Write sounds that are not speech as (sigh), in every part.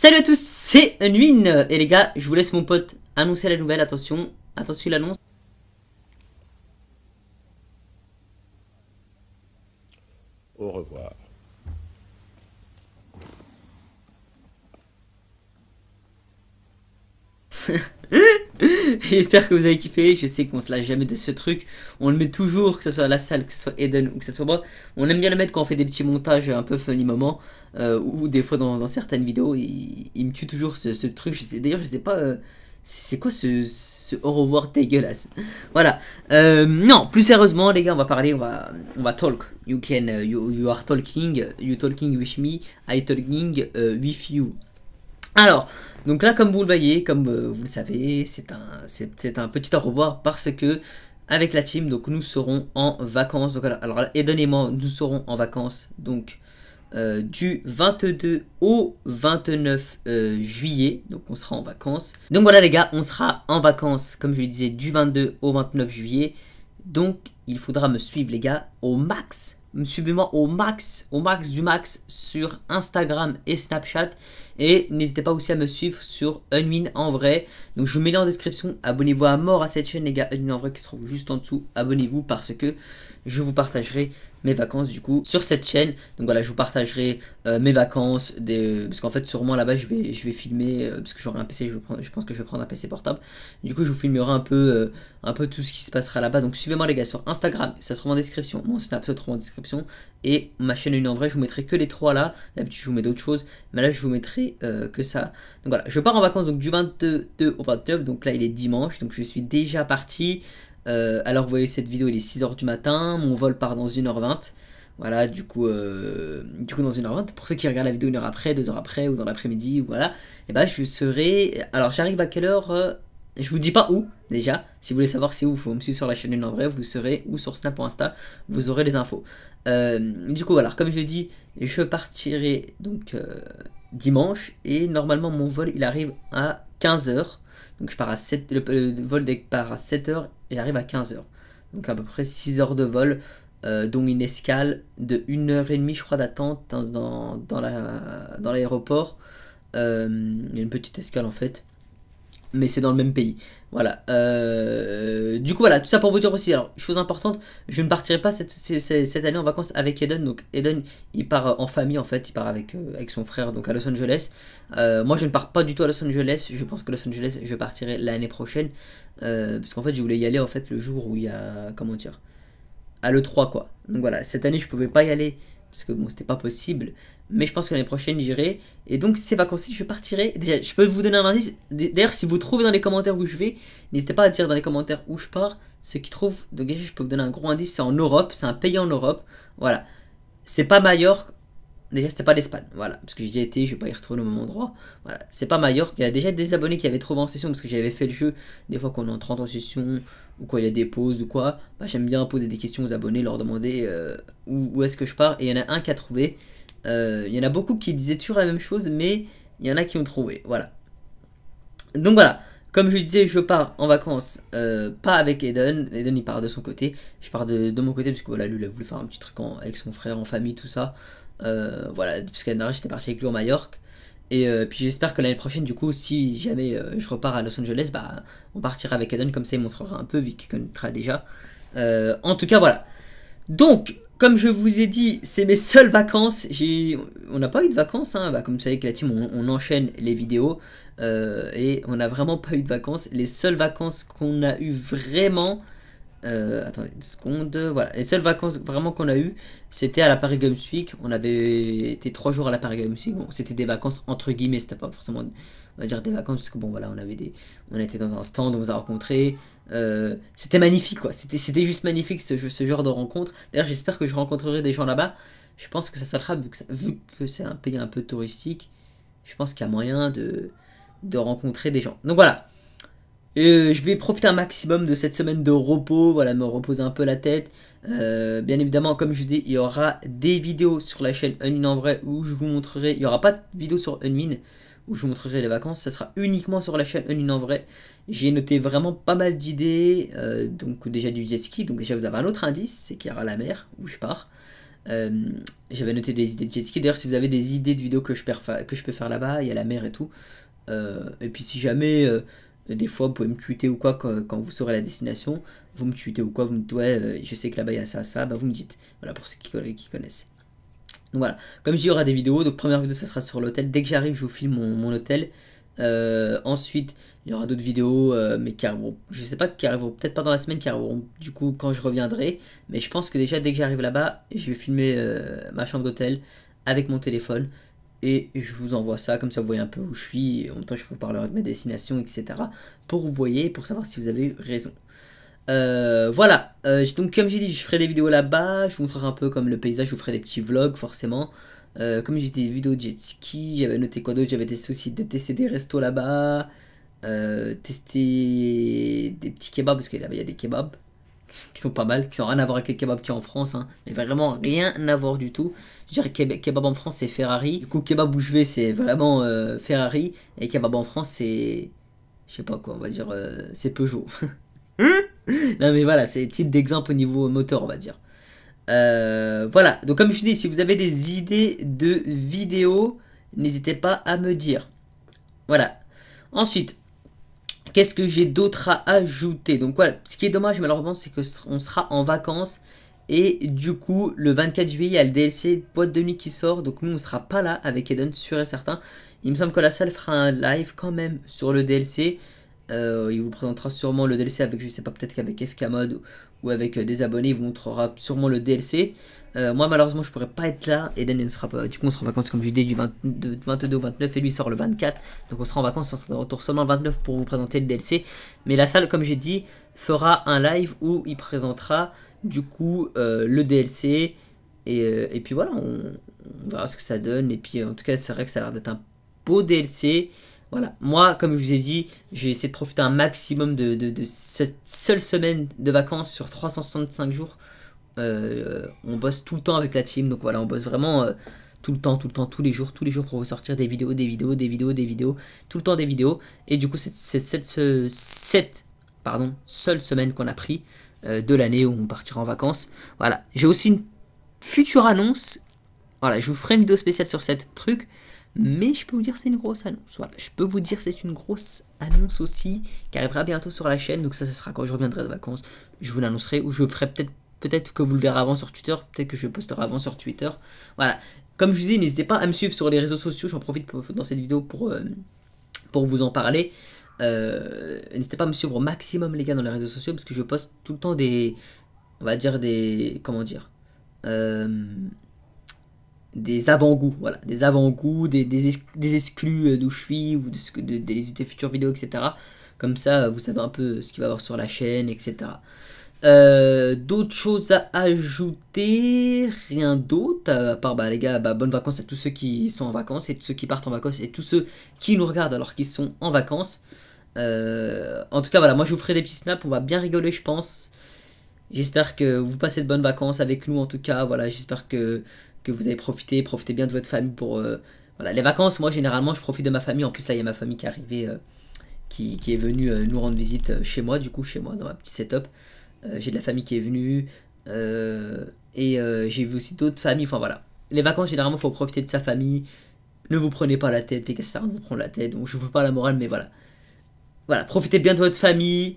Salut à tous, c'est Unwin Et les gars, je vous laisse mon pote annoncer la nouvelle, attention, attention l'annonce. Au revoir. (laughs) J'espère que vous avez kiffé, je sais qu'on se lâche jamais de ce truc, on le met toujours, que ce soit à la salle, que ce soit Eden ou que ce soit moi, on aime bien le mettre quand on fait des petits montages un peu funny moment, euh, ou des fois dans, certaines vidéos, il, me tue toujours ce, truc, d'ailleurs je sais pas, euh, c'est quoi ce, ce, au revoir dégueulasse Voilà, euh, non, plus sérieusement les gars, on va parler, on va, on va talk, you can, uh, you, you are talking, you talking with me, I talking uh, with you. Alors, donc là, comme vous le voyez, comme euh, vous le savez, c'est un, un petit au revoir parce que avec la team, donc nous serons en vacances. Donc, alors, édonnément, nous serons en vacances donc euh, du 22 au 29 euh, juillet. Donc on sera en vacances. Donc voilà les gars, on sera en vacances, comme je le disais, du 22 au 29 juillet. Donc il faudra me suivre les gars au max Suivez-moi au max, au max du max sur Instagram et Snapchat. Et n'hésitez pas aussi à me suivre sur Unwin en vrai. Donc je vous mets en la description. Abonnez-vous à mort à cette chaîne, les gars. Unwin en vrai qui se trouve juste en dessous. Abonnez-vous parce que je vous partagerai mes vacances du coup sur cette chaîne. Donc voilà, je vous partagerai euh, mes vacances, parce qu'en fait sûrement là-bas je vais, je vais filmer, euh, parce que j'aurai un PC, je, pense que je vais prendre un PC portable. Du coup je vous filmerai un peu, euh, un peu tout ce qui se passera là-bas. Donc suivez-moi les gars sur Instagram, ça se trouve en description, mon Snap se trouve en description, et ma chaîne une en vrai, je vous mettrai que les trois là. D'habitude je vous mets d'autres choses, mais là je vous mettrai que ça. Donc voilà, je pars en vacances donc du 22 au 29, donc là il est dimanche, donc je suis déjà parti. Euh, alors vous voyez cette vidéo, il est 6h du matin, mon vol part dans 1h20. Voilà, du coup, euh, du coup dans 1h20, pour ceux qui regardent la vidéo une heure après, deux heures après, ou dans l'après-midi, voilà, et eh bah ben, je serai... Alors j'arrive à quelle heure euh, Je vous dis pas où, déjà. Si vous voulez savoir c'est où, vous me suivre sur la chaîne en vrai, vous serez ou sur Snap ou Insta, vous aurez les infos. du coup, voilà, comme je dis, je partirai donc dimanche. Et normalement, mon vol, il arrive à 15h. Donc je pars à 7, le, le vol part à 7h et arrive à 15h. Donc à peu près 6 heures de vol, Donc euh, dont une escale de 1h30, je crois, d'attente dans, dans, dans l'aéroport. Euh, une petite escale en fait mais c'est dans le même pays. Voilà. Euh, du coup, voilà, tout ça pour vous dire aussi. Alors, chose importante, je ne partirai pas cette, année en vacances avec Eden. Donc, Eden, il part euh, en famille en fait. Il part avec, euh, avec son frère, donc à Los Angeles. moi, je ne pars pas du tout à Los Angeles. Je pense que Los Angeles, je partirai l'année prochaine. parce qu'en fait, je voulais y aller en fait le jour où il y a. Comment dire À l'E3, quoi. Donc, voilà, cette année, je pouvais pas y aller parce que bon, c'était pas possible. Mais je pense que l'année prochaine, j'irai. Et donc, ces vacances-ci, je partirai. Déjà, je peux vous donner un indice. D'ailleurs, si vous trouvez dans les commentaires où je vais, n'hésitez pas à dire dans les commentaires où je pars. Ceux qui trouvent, donc je peux vous donner un gros indice. C'est en Europe, c'est un pays en Europe. Voilà. C'est pas Majorque, Déjà, c'était pas l'Espagne, voilà, parce que j'y ai été, je vais pas y retrouver le même endroit. Voilà, c'est pas Majorque. Il y a déjà des abonnés qui avaient trouvé en session parce que j'avais fait le jeu. Des fois, qu'on est en 30 en session ou quoi, il y a des pauses ou quoi, bah, j'aime bien poser des questions aux abonnés, leur demander euh, où, est-ce que je pars. Et il y en a un qui a trouvé. Euh, il y en a beaucoup qui disaient toujours la même chose, mais il y en a qui ont trouvé, voilà. Donc voilà, comme je disais, je pars en vacances, euh, pas avec Eden. Eden il part de son côté, je pars de, mon côté parce que voilà, lui il a voulu faire un petit truc avec son frère en famille, tout ça. Euh, voilà, puisque l'année j'étais parti avec lui en Majorque. Et euh, puis j'espère que l'année prochaine, du coup, si jamais euh, je repars à Los Angeles, bah, on partira avec Eden, comme ça il montrera un peu, vu qu'il connaîtra déjà. en tout cas, voilà. Donc, comme je vous ai dit, c'est mes seules vacances. On n'a pas eu de vacances, hein. Bah, comme vous savez avec la team, on, enchaîne les vidéos. et on n'a vraiment pas eu de vacances. Les seules vacances qu'on a eu vraiment, euh, attendez une seconde. Voilà, les seules vacances vraiment qu'on a eues, c'était à la Paris Games Week. On avait été trois jours à la Paris Games Week. Bon, c'était des vacances entre guillemets, c'était pas forcément, va dire des vacances parce que bon voilà, on avait des, on était dans un stand, on vous a rencontré euh, c'était magnifique quoi. C'était, c'était juste magnifique ce, ce genre de rencontre. D'ailleurs, j'espère que je rencontrerai des gens là-bas. Je pense que ça s'attrape vu que, vu que c'est un pays un peu touristique. Je pense qu'il y a moyen de, de rencontrer des gens. Donc voilà. Euh, je vais profiter un maximum de cette semaine de repos, voilà, me reposer un peu la tête. Euh, bien évidemment, comme je vous dis, il y aura des vidéos sur la chaîne Unwin en vrai où je vous montrerai. Il n'y aura pas de vidéo sur Unwin où je vous montrerai les vacances. Ça sera uniquement sur la chaîne Unwin en vrai. J'ai noté vraiment pas mal d'idées. Euh, donc, déjà du jet ski. Donc, déjà, vous avez un autre indice c'est qu'il y aura la mer où je pars. J'avais noté des idées de jet ski. D'ailleurs, si vous avez des idées de vidéos que je, peux faire là-bas, il y a la mer et tout. et puis, si jamais des fois, vous pouvez me tweeter ou quoi quand, vous saurez la destination. Vous me tweetez ou quoi, vous me dites ouais, euh, je sais que là-bas il y a ça, ça, bah vous me dites. Voilà pour ceux qui, connaissent. Donc voilà, comme je dis, il y aura des vidéos. Donc première vidéo, ça sera sur l'hôtel. Dès que j'arrive, je vous filme mon, hôtel. Euh, ensuite, il y aura d'autres vidéos, euh, mais qui arriveront, je sais pas, qui arriveront peut-être pas dans la semaine, qui arriveront du coup quand je reviendrai. Mais je pense que déjà, dès que j'arrive là-bas, je vais filmer ma chambre d'hôtel avec mon téléphone et je vous envoie ça, comme ça vous voyez un peu où je suis, et en même temps je vous parlerai de ma destination, etc. pour vous voyez, pour savoir si vous avez raison. Euh, voilà, euh, donc comme j'ai dit, je ferai des vidéos là-bas, je vous montrerai un peu comme le paysage, je vous ferai des petits vlogs forcément. Euh, comme j'ai des vidéos de jet ski, j'avais noté quoi d'autre, j'avais testé aussi de tester des restos là-bas, tester des petits kebabs, parce qu'il là y a des kebabs qui sont pas mal, qui n'ont rien à voir avec les kebabs qui en France, hein, mais vraiment rien à voir du tout. Je dirais que kebab en France c'est Ferrari, du coup kebab où je vais c'est vraiment euh, Ferrari, et kebab en France c'est. Je sais pas quoi, on va dire euh, c'est Peugeot. (laughs) Hein non mais voilà, c'est titre d'exemple au niveau moteur, on va dire. Euh, voilà, donc comme je dis, si vous avez des idées de vidéos, n'hésitez pas à me dire. Voilà. Ensuite, Qu'est-ce que j'ai d'autre à ajouter Donc voilà, ce qui est dommage malheureusement, c'est qu'on sera en vacances. Et du coup, le 24 juillet, il y a le DLC boîte de nuit qui sort. Donc nous, on sera pas là avec Eden, sûr et certain. Il me semble que la salle fera un live quand même sur le DLC. Euh, il vous présentera sûrement le DLC avec, je sais pas, peut-être qu'avec FK Mode ou avec euh, des abonnés, il vous montrera sûrement le DLC. Euh, moi, malheureusement, je pourrais pas être là. Eden ne sera pas, du coup, on sera en vacances, comme je dit du 22 au 29 et lui sort le 24. Donc, on sera en vacances, on sera retour seulement le 29 pour vous présenter le DLC. Mais la salle, comme j'ai dit, fera un live où il présentera du coup le DLC. Et, puis voilà, on, on, verra ce que ça donne. Et puis, en tout cas, c'est vrai que ça a l'air d'être un beau DLC. Voilà. Moi, comme je vous ai dit, j'ai essayé de profiter un maximum de, cette seule semaine de vacances sur 365 jours. Euh, on bosse tout le temps avec la team, donc voilà, on bosse vraiment euh, tout le temps, tout le temps, tous les jours, tous les jours pour vous sortir des vidéos, des vidéos, des vidéos, des vidéos, tout le temps des vidéos. Et du coup, c'est cette pardon, seule semaine qu'on a pris euh, de l'année où on partira en vacances. Voilà. J'ai aussi une future annonce. Voilà, je vous ferai une vidéo spéciale sur cette truc. Mais je peux vous dire c'est une grosse annonce. Je peux vous dire c'est une grosse annonce aussi qui arrivera bientôt sur la chaîne. Donc ça, ce sera quand je reviendrai de vacances. Je vous l'annoncerai ou je ferai peut-être peut-être que vous le verrez avant sur Twitter, peut-être que je posterai avant sur Twitter. Voilà. Comme je vous dis, n'hésitez pas à me suivre sur les réseaux sociaux. J'en profite dans cette vidéo pour, euh, pour vous en parler. Euh, n'hésitez pas à me suivre au maximum les gars dans les réseaux sociaux parce que je poste tout le temps des on va dire des comment dire euh, des avant-goûts, voilà, des avant-goûts, des, exclus d'où je suis ou de, des, futures vidéos, etc. Comme ça, euh, vous savez un peu ce qu'il va y avoir sur la chaîne, etc. Euh, d'autres choses à ajouter Rien d'autre, euh, à part bah, les gars, bah, bonnes vacances à tous ceux qui sont en vacances et tous ceux qui partent en vacances et tous ceux qui nous regardent alors qu'ils sont en vacances. en tout cas, voilà, moi je vous ferai des petits snaps, on va bien rigoler, je pense. J'espère que vous passez de bonnes vacances avec nous, en tout cas. Voilà, j'espère que vous avez profité, profitez bien de votre famille pour euh, voilà les vacances. Moi généralement je profite de ma famille. En plus là il y a ma famille qui est arrivée, euh, qui, est venue euh, nous rendre visite chez moi du coup chez moi dans ma petite setup. j'ai de la famille qui est venue et j'ai vu aussi d'autres familles. Enfin voilà, les vacances généralement faut profiter de sa famille. Ne vous prenez pas la tête et que ça vous prend la tête. Donc je vous pas la morale mais voilà, voilà profitez bien de votre famille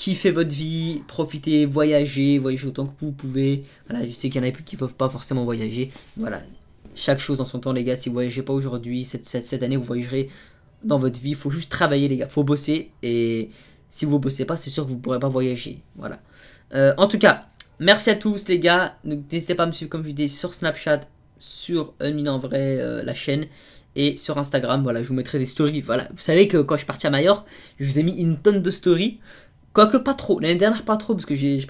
kiffez votre vie, profitez, voyagez, voyagez autant que vous pouvez. Voilà, je sais qu'il y en a plus qui ne peuvent pas forcément voyager. Voilà, chaque chose en son temps, les gars. Si vous voyagez pas aujourd'hui, cette, cette, année, vous voyagerez dans votre vie. Faut juste travailler, les gars. Faut bosser. Et si vous bossez pas, c'est sûr que vous ne pourrez pas voyager. Voilà. Euh, en tout cas, merci à tous, les gars. N'hésitez pas à me suivre, comme je disais, sur Snapchat, sur un en vrai, euh, la chaîne. Et sur Instagram, voilà, je vous mettrai des stories. Voilà, vous savez que quand je suis parti à Majorque, je vous ai mis une tonne de stories. Quoique pas trop, l'année dernière pas trop, parce que j'ai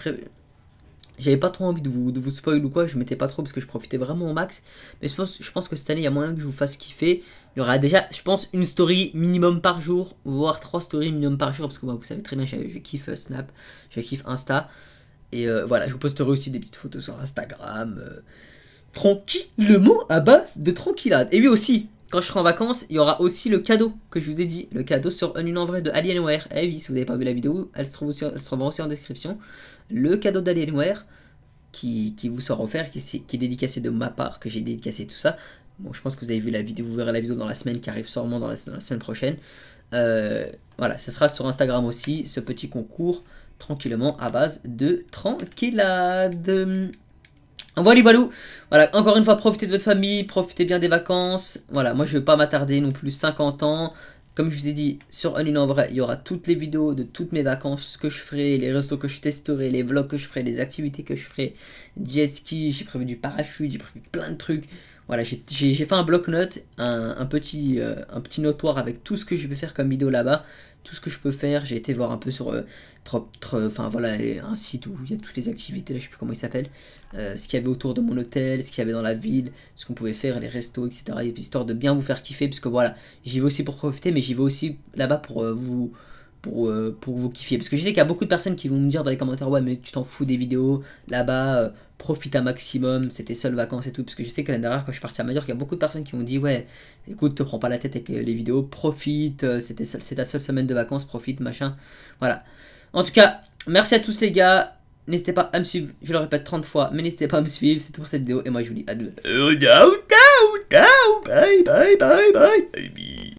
j'avais pas trop envie de vous, de vous spoil ou quoi, je mettais pas trop parce que je profitais vraiment au max. Mais je pense, je pense que cette année, il y a moyen que je vous fasse kiffer. Il y aura déjà, je pense, une story minimum par jour, voire trois stories minimum par jour, parce que bah, vous savez très bien, je, je kiffe euh, Snap, je kiffe Insta. Et euh, voilà, je vous posterai aussi des petites photos sur Instagram. Euh, tranquillement à base de tranquillade. Et lui aussi, quand je serai en vacances, il y aura aussi le cadeau que je vous ai dit, le cadeau sur Un en vrai de Alienware. Eh oui, si vous n'avez pas vu la vidéo, elle se, trouve aussi, elle en description. Le cadeau d'Alienware qui, qui, vous sera offert, qui, est dédicacé de ma part, que j'ai dédicacé tout ça. Bon, je pense que vous avez vu la vidéo, vous verrez la vidéo dans la semaine qui arrive sûrement dans la, semaine prochaine. Euh, voilà, ce sera sur Instagram aussi, ce petit concours tranquillement à base de tranquillade. Voilà, voilà, encore une fois, profitez de votre famille, profitez bien des vacances. Voilà, moi je ne vais pas m'attarder non plus 50 ans. Comme je vous ai dit, sur Un en vrai, il y aura toutes les vidéos de toutes mes vacances que je ferai, les restos que je testerai, les vlogs que je ferai, les activités que je ferai, jet ski, j'ai prévu du parachute, j'ai prévu plein de trucs. Voilà, j'ai fait un bloc note, euh, un, petit, notoir un petit notoire avec tout ce que je vais faire comme vidéo là-bas tout ce que je peux faire. J'ai été voir un peu sur euh, enfin voilà, un site où il y a toutes les activités, là, je sais plus comment il s'appelle, euh, ce qu'il y avait autour de mon hôtel, ce qu'il y avait dans la ville, ce qu'on pouvait faire, les restos, etc. Et histoire de bien vous faire kiffer, parce que voilà, j'y vais aussi pour profiter, mais j'y vais aussi là-bas pour euh, vous pour, pour vous kiffer Parce que je sais qu'il y a beaucoup de personnes qui vont me dire dans les commentaires, ouais mais tu t'en fous des vidéos là-bas, profite un maximum, c'était tes seules vacances et tout. Parce que je sais que l'année dernière, quand je suis parti à Mallorca, il y a beaucoup de personnes qui m'ont dit Ouais, écoute, te prends pas la tête avec euh, les vidéos, profite, euh, c'est ta seule semaine de vacances, profite, machin. Voilà. En tout cas, merci à tous les gars. N'hésitez pas à me suivre, je le répète 30 fois, mais n'hésitez pas à me suivre, c'est tout pour cette vidéo. Et moi, je vous dis à demain. Bye bye bye bye.